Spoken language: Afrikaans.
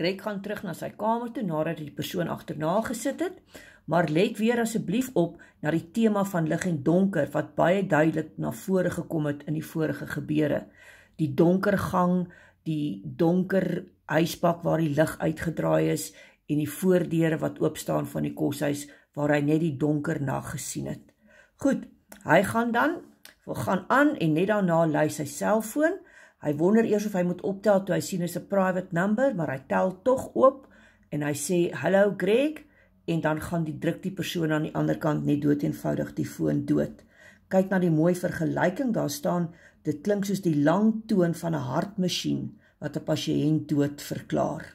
Greg gaan terug na sy kamer toe nadat die persoon agterna gesit het, maar let weer asseblief op na die tema van lig en donker wat baie duidelik na vore gekom het in die vorige gebeure. Die donker gang, die donker huisbak waar die lig uitgedraai is en die voordeure wat oop staan van die koshuis waar hy net die donker nag gesien het. Goed, hy gaan dan, wil gaan aan en net daarna lui sy selfoon Hy wonder eers of hy moet optel toe hy sien dis 'n private number, maar hy tel tog oop en hy sê hallo Greg en dan gaan die druk die persoon aan die ander kant net dood eenvoudig die foon dood. Kyk na die mooi vergelyking daar staan, dit klink soos die lang toon van 'n hartmasjien wat 'n pasiënt dood verklaar.